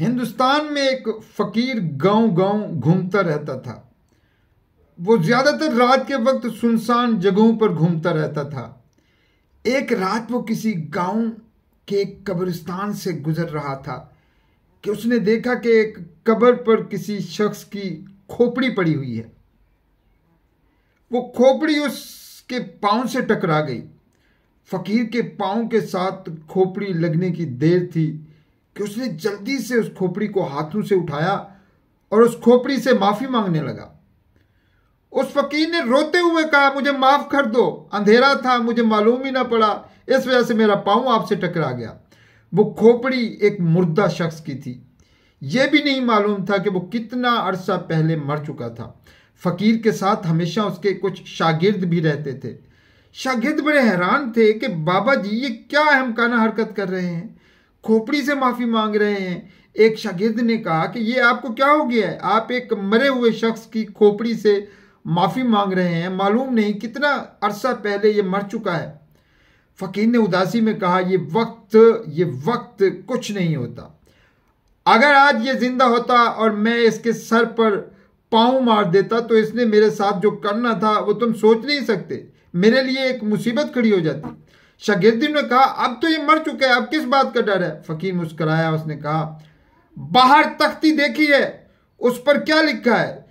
हिंदुस्तान में एक फ़कीर गांव गांव घूमता रहता था वो ज़्यादातर रात के वक्त सुनसान जगहों पर घूमता रहता था एक रात वो किसी गांव के एक कब्रिस्तान से गुजर रहा था कि उसने देखा कि एक कब्र पर किसी शख्स की खोपड़ी पड़ी हुई है वो खोपड़ी उसके पाँव से टकरा गई फ़कीर के पाँव के साथ खोपड़ी लगने की देर थी कि उसने जल्दी से उस खोपड़ी को हाथों से उठाया और उस खोपड़ी से माफी मांगने लगा उस फकीर ने रोते हुए कहा मुझे माफ कर दो अंधेरा था मुझे मालूम ही ना पड़ा इस वजह से मेरा पाँव आपसे टकरा गया वो खोपड़ी एक मुर्दा शख्स की थी यह भी नहीं मालूम था कि वो कितना अरसा पहले मर चुका था फ़कीर के साथ हमेशा उसके कुछ शागिर्द भी रहते थे शागिर्द बड़े हैरान थे कि बाबा जी ये क्या अहमकाना हरकत कर रहे हैं खोपड़ी से माफ़ी मांग रहे हैं एक शागिर्द ने कहा कि ये आपको क्या हो गया है आप एक मरे हुए शख्स की खोपड़ी से माफ़ी मांग रहे हैं मालूम नहीं कितना अरसा पहले ये मर चुका है फ़कीर ने उदासी में कहा ये वक्त ये वक्त कुछ नहीं होता अगर आज ये ज़िंदा होता और मैं इसके सर पर पाँव मार देता तो इसने मेरे साथ जो करना था वो तुम सोच नहीं सकते मेरे लिए एक मुसीबत खड़ी हो जाती शागिर्दी ने कहा अब तो ये मर चुका है अब किस बात का डर है फकीर मुस्कराया उसने कहा बाहर तख्ती देखी है उस पर क्या लिखा है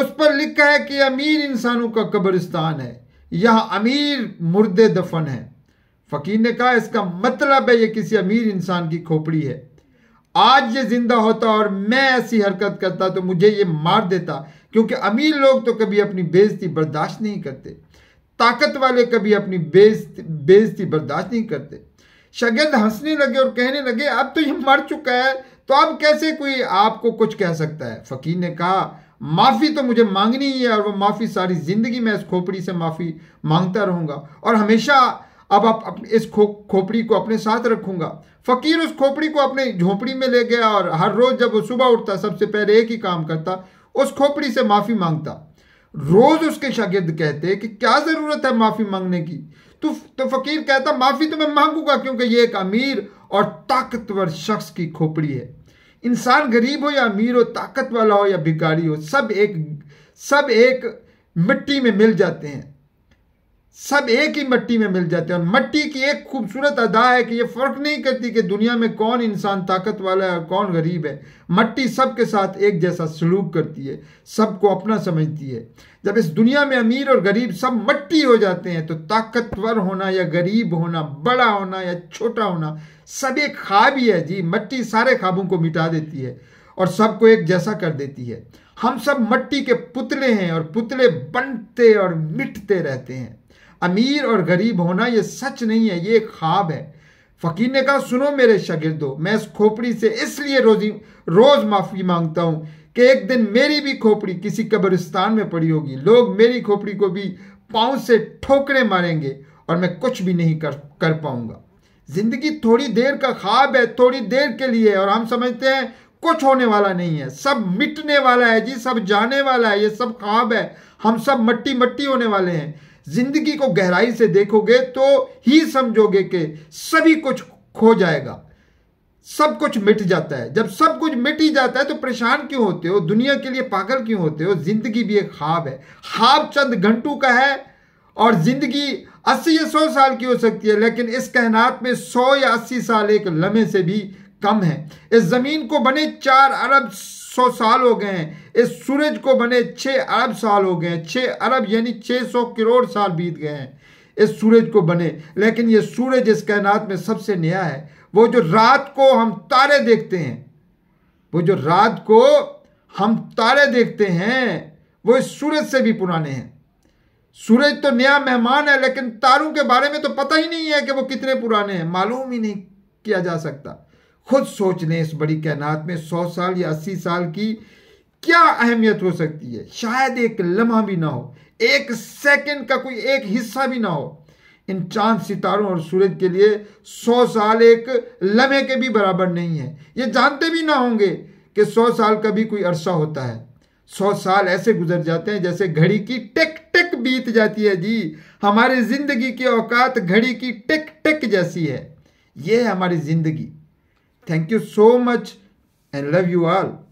उस पर लिखा है कि अमीर इंसानों का कब्रिस्तान है यह अमीर मुर्दे दफन है फकीर ने कहा इसका मतलब है यह किसी अमीर इंसान की खोपड़ी है आज ये जिंदा होता और मैं ऐसी हरकत करता तो मुझे ये मार देता क्योंकि अमीर लोग तो कभी अपनी बेजती बर्दाश्त नहीं करते ताकत वाले कभी अपनी बेजती बेजती बर्दाश्त नहीं करते शगिर्द हंसने लगे और कहने लगे अब तो ये मर चुका है तो अब कैसे कोई आपको कुछ कह सकता है फकीर ने कहा माफ़ी तो मुझे मांगनी ही है और वो माफ़ी सारी ज़िंदगी मैं इस खोपड़ी से माफ़ी मांगता रहूँगा और हमेशा अब आप इस खो खोपड़ी को अपने साथ रखूँगा फ़कीर उस खोपड़ी को अपने झोपड़ी में ले गया और हर रोज़ जब वो सुबह उठता सबसे पहले एक ही काम करता उस खोपड़ी से माफ़ी मांगता रोज उसके शागिर्द कहते कि क्या जरूरत है माफी मांगने की तो तो फकीर कहता माफी तो मैं मांगूंगा क्योंकि ये एक अमीर और ताकतवर शख्स की खोपड़ी है इंसान गरीब हो या अमीर हो ताकत वाला हो या भिखारी हो सब एक सब एक मिट्टी में मिल जाते हैं सब एक ही मट्टी में मिल जाते हैं और मट्टी की एक खूबसूरत अदा है कि ये फ़र्क नहीं करती कि दुनिया में कौन इंसान ताकत वाला है और कौन गरीब है मट्टी के साथ एक जैसा सलूक करती है सबको अपना समझती है जब इस दुनिया में अमीर और गरीब सब मट्टी हो जाते हैं तो ताकतवर होना या गरीब होना बड़ा होना या छोटा होना सब एक ख्वाब ही है जी मट्टी सारे ख्वाबों को मिटा देती है और सबको एक जैसा कर देती है हम सब मट्टी के पुतले हैं और पुतले बनते और मिटते रहते हैं अमीर और गरीब होना ये सच नहीं है ये एक ख्वाब है फ़कीर ने कहा सुनो मेरे दो मैं इस खोपड़ी से इसलिए रोजी रोज़ माफ़ी मांगता हूँ कि एक दिन मेरी भी खोपड़ी किसी कब्रिस्तान में पड़ी होगी लोग मेरी खोपड़ी को भी पाँव से ठोकरे मारेंगे और मैं कुछ भी नहीं कर कर पाऊँगा ज़िंदगी थोड़ी देर का ख्वाब है थोड़ी देर के लिए और हम समझते हैं कुछ होने वाला नहीं है सब मिटने वाला है जी सब जाने वाला है ये सब ख्वाब है हम सब मट्टी मट्टी होने वाले हैं जिंदगी को गहराई से देखोगे तो ही समझोगे कि सभी कुछ खो जाएगा सब कुछ मिट जाता है जब सब कुछ मिट ही जाता है तो परेशान क्यों होते हो दुनिया के लिए पागल क्यों होते हो जिंदगी भी एक ख्वाब है ख्वाब चंद घंटों का है और जिंदगी अस्सी या सौ साल की हो सकती है लेकिन इस कहनात में सौ या अस्सी साल एक लम्हे से भी कम है इस जमीन को बने चार अरब सौ साल हो गए हैं इस सूरज को बने छः अरब साल हो गए हैं छः अरब यानी छः सौ करोड़ साल बीत गए हैं इस सूरज को बने लेकिन ये सूरज इस कायनात में सबसे नया है वो जो रात को हम तारे देखते हैं वो जो रात को हम तारे देखते हैं वो इस सूरज से भी पुराने हैं सूरज तो नया मेहमान है लेकिन तारों के बारे में तो पता ही नहीं है कि वो कितने पुराने हैं मालूम ही नहीं किया जा सकता खुद सोच लें इस बड़ी कैनात में सौ साल या अस्सी साल की क्या अहमियत हो सकती है शायद एक लम्हा भी ना हो एक सेकंड का कोई एक हिस्सा भी ना हो इन चांद सितारों और सूरज के लिए सौ साल एक लम्हे के भी बराबर नहीं है ये जानते भी ना होंगे कि सौ साल का भी कोई अरसा होता है सौ साल ऐसे गुजर जाते हैं जैसे घड़ी की टिक टिक बीत जाती है जी हमारी जिंदगी की औकात घड़ी की टिक टिक जैसी है ये है हमारी जिंदगी Thank you so much and love you all.